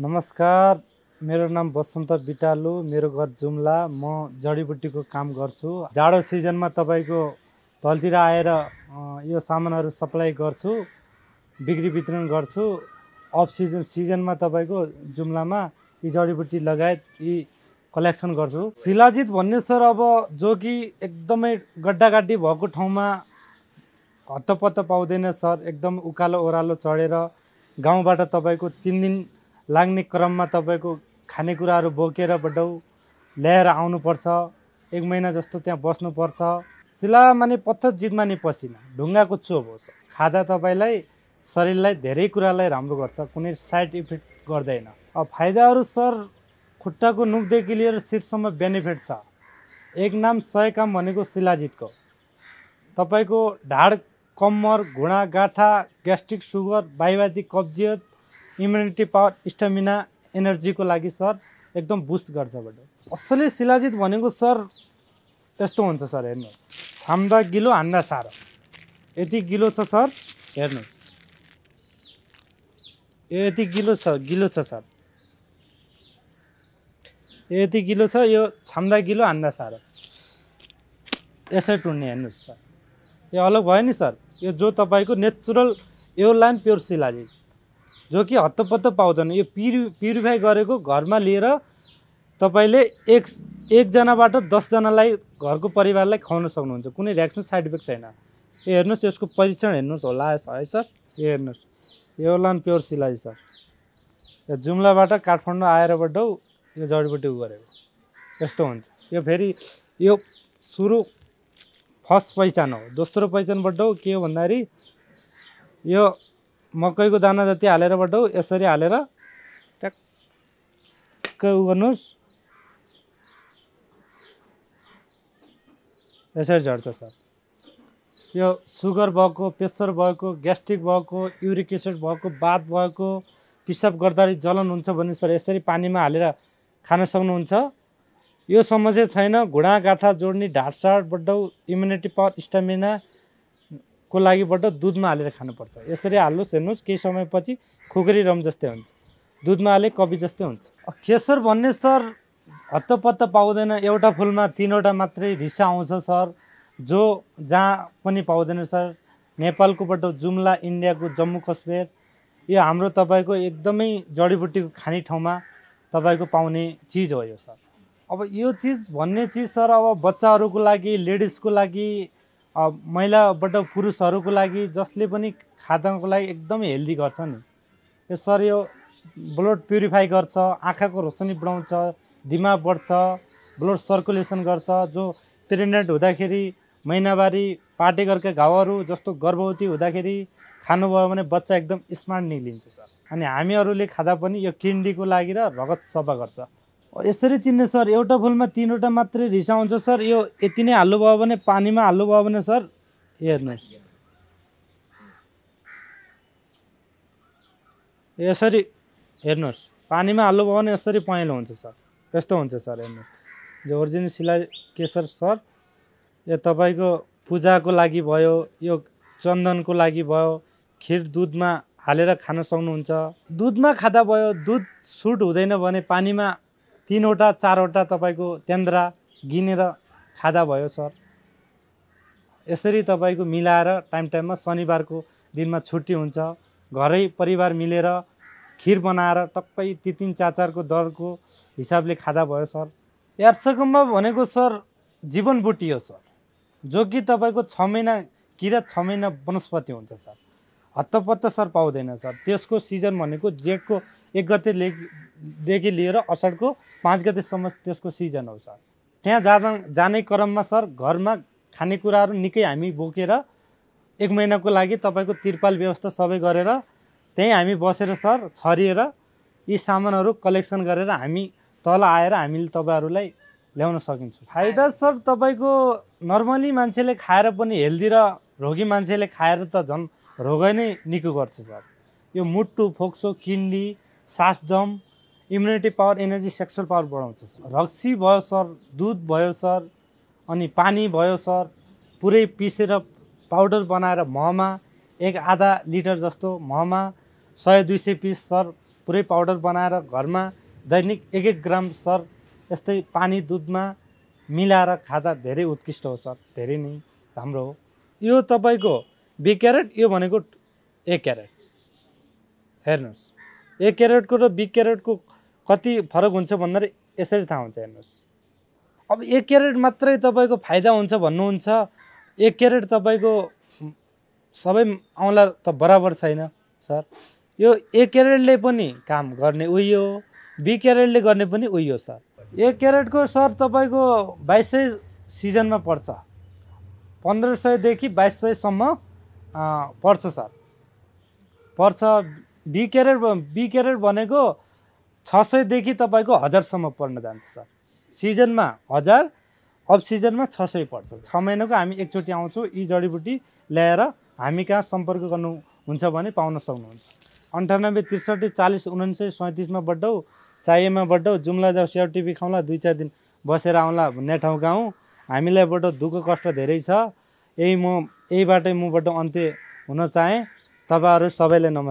नमस्कार मेरो नाम बसन्त बिटालु मेरो घर जुम्ला म जडीबुटीको काम गर्छु जाडो सिजनमा तपाईँको तलतिर आएर यो सामानहरू सप्लाई गर्छु बिक्री वितरण गर्छु अफ सिजन सिजनमा तपाईँको जुम्लामा यी जडीबुटी लगायत यी कलेक्सन गर्छु शिलाजित भन्ने सर अब जो कि एकदमै गड्डागाडी भएको ठाउँमा हत्तपत्त पाउँदैन सर एकदम उकालो ओह्रालो चढेर गाउँबाट तपाईँको तिन दिन लाग्ने क्रममा तपाईँको खानेकुराहरू बोकेर बडौ ल्याएर आउनुपर्छ एक महिना जस्तो त्यहाँ बस्नुपर्छ सिला माने पत्थर जितमा नि पसिना ढुङ्गाको चोप हो खाँदा तपाईँलाई शरीरलाई धेरै कुरालाई राम्रो गर्छ कुनै साइड इफेक्ट गर्दैन अब फाइदाहरू सर खुट्टाको नुकदेखि लिएर शिरसम्म बेनिफिट छ एक नाम सय काम भनेको शिलाजितको तपाईँको ढाड कम्मर घुँडा गाँठा ग्यास्ट्रिक सुगर बाहिवादी कब्जियत इम्युनिटी पावर स्टेमिना एनर्जीको लागि सर एकदम बुस्ट गर्छ बाट असली शिलाजित भनेको सर यस्तो हुन्छ सर हेर्नुहोस् छाम्दा गिलो हान्दा साह्रो यति गिलो छ सर हेर्नु यति गिलो छ गिलो छ सर यति गिलो छ यो छाम्दा गिलो हान्दा साह्रो यसरी टुन्ने हेर्नुहोस् सर यो अलग भयो नि सर यो जो तपाईँको नेचुरल यो लाइन प्योर शिलाजित जो कि हत्तपत्त पाउँदैन यो प्युरि प्युरिफाई गरेको घरमा लिएर तपाईँले एक एकजनाबाट दसजनालाई घरको परिवारलाई खुवाउन सक्नुहुन्छ कुनै रियाक्सन साइड इफेक्ट छैन ए हेर्नुहोस् यसको परीक्षण हेर्नुहोस् होला है सर यो हेर्नुहोस् यो लान प्योर सिलाइ सर यो जुम्लाबाट काठमाडौँ आएरबाट यो जडीबुटी उ गरेको यस्तो हुन्छ यो फेरि यो सुरु फर्स्ट पहिचान हो दोस्रो पहिचानबाट के हो भन्दाखेरि यो मकैको दाना जति हालेर बटौ यसरी हालेर ट्याक्क उ गर्नुहोस् यसरी झर्छ सर यो सुगर भएको प्रेसर भएको ग्यास्ट्रिक भएको युरिक एसिड भएको बाथ भएको पिसाब गर्दाखेरि जलन हुन्छ भने सर यसरी पानीमा हालेर खान सक्नुहुन्छ यो समस्या छैन घुँडा गाँठा जोड्ने ढाँटसाँट बढाउ इम्युनिटी पावर स्टामिना को लागिबाट दुधमा हालेर खानुपर्छ यसरी हाल्नुहोस् हेर्नुहोस् केही समयपछि खुकुरी रम जस्तै हुन्छ दुधमा हाले कपी जस्तै हुन्छ खेसर भन्ने सर हत्तपत्त पाउँदैन एउटा फुलमा तिनवटा मात्रै रिसा आउँछ सर जो जहाँ पनि पाउँदैन सर नेपालकोबाट जुम्ला इन्डियाको जम्मू कश्मीर यो हाम्रो तपाईँको एकदमै जडीबुटीको खाने ठाउँमा तपाईँको पाउने चिज हो यो सर अब यो चिज भन्ने चिज सर अब बच्चाहरूको लागि लेडिजको लागि महिलाबाट पुरुषहरूको लागि जसले पनि खादाको लागि एकदमै हेल्दी गर्छ नि यसरी यो ब्लड प्युरिफाई गर्छ आँखाको रोशनी बढाउँछ दिमाग बढ्छ ब्लड सर्कुलेसन गर्छ जो प्रेग्नेन्ट हुँदाखेरि महिनावारी गरेका घाउहरू जस्तो गर्भवती हुँदाखेरि खानुभयो भने बच्चा एकदम स्मार्ट निक्लिन्छ सर अनि हामीहरूले खाँदा पनि यो किन्डीको लागि र रगत सफा गर्छ यसरी चिन्ने सर एउटा फुलमा तिनवटा मात्रै रिसा हुन्छ सर यो यति नै भयो भने पानीमा भयो भने सर हेर्नुहोस् यसरी हेर्नुहोस् पानीमा हाल्नुभयो भने यसरी पहेँलो हुन्छ सर यस्तो हुन्छ सर हेर्नुहोस् यो ओरिजिनल सिलाइ केसर सर यो तपाईँको पूजाको लागि भयो यो चन्दनको लागि भयो खिर दुधमा हालेर खान सक्नुहुन्छ दुधमा खाँदा भयो दुध सुट हुँदैन भने पानीमा तिनवटा चारवटा तपाईँको त्यन्द्रा गिनेर खाँदा भयो सर यसरी तपाईँको मिलाएर टाइम टाइममा शनिबारको दिनमा छुट्टी हुन्छ घरै परिवार मिलेर खिर बनाएर टक्कै ती तिन चार चारको दरको हिसाबले खाँदा भयो सर यार्सकम्म भनेको सर जीवन बुटी हो सर जो कि तपाईँको छ महिना किरा छ महिना वनस्पति हुन्छ सर हत्तपत्त सर पाउँदैन सर त्यसको सिजन भनेको जेठको एक गते ले देखि लिएर असारको पाँच गतेसम्म त्यसको सिजन हो सर त्यहाँ जाँदा जाने क्रममा सर घरमा खानेकुराहरू निकै हामी बोकेर एक महिनाको लागि तपाईँको तिरपाल व्यवस्था सबै गरेर त्यहीँ हामी बसेर सर छरिएर यी सामानहरू कलेक्सन गरेर हामी तल आएर हामीले तपाईँहरूलाई ल्याउन सकिन्छ फाइदा सर तपाईँको नर्मली मान्छेले खाएर पनि हेल्दी र रोगी मान्छेले खाएर त झन् रोगै नै निको गर्छ सर यो मुटु फोक्सो किन्डी सासदम immunity power energy sexual power बढाउँछ सर रक्सी भयो सर दुध भयो सर अनि पानी भयो सर पुरै पिसेर पाउडर बनाएर महमा एक आधा लिटर जस्तो महमा सय दुई सय पिस सर पुरै पाउडर बनाएर घरमा दैनिक एक एक ग्राम सर यस्तै पानी दुधमा मिलाएर खाँदा धेरै उत्कृष्ट हो सर धेरै नै राम्रो हो यो तपाईँको बी क्यारेट यो भनेको एक क्यारेट हेर्नुहोस् एक क्यारेटको र बी क्यारेटको कति फरक हुन्छ भन्दा यसरी थाहा हुन्छ हेर्नुहोस् अब एक क्यारेट मात्रै तपाईँको फाइदा हुन्छ भन्नुहुन्छ एक क्यारेट तपाईँको सबै औँला त बराबर छैन सर यो एक क्यारेटले पनि काम गर्ने उयो हो बी क्यारेटले गर्ने पनि उयो सर एक क्यारेटको सर तपाईँको बाइस सय सिजनमा पर्छ पन्ध्र सयदेखि बाइस सयसम्म पर्छ सर पर्छ बी क्यारेट बी क्यारेट भनेको छ सयदेखि तपाईँको हजारसम्म पर्न जान्छ सर सिजनमा हजार अफ सिजनमा छ सय पर्छ छ महिनाको हामी एकचोटि आउँछौँ यी जडीबुटी ल्याएर हामी कहाँ सम्पर्क गर्नुहुन्छ भने पाउन सक्नुहुन्छ अन्ठानब्बे त्रिसठी चालिस सय सैँतिसमा बढ्डौ चाहिएमा बढ्डौ जुम्ला जाऊ सेयर टिभी खाउँला दुई चार दिन बसेर आउँला भन्ने ठाउँ गाउँ हामीलाई बढ्डो दुःख कष्ट धेरै छ यही म यहीबाटै मबाट अन्त्य हुन चाहेँ तपाईँहरू सबैलाई नमस्कार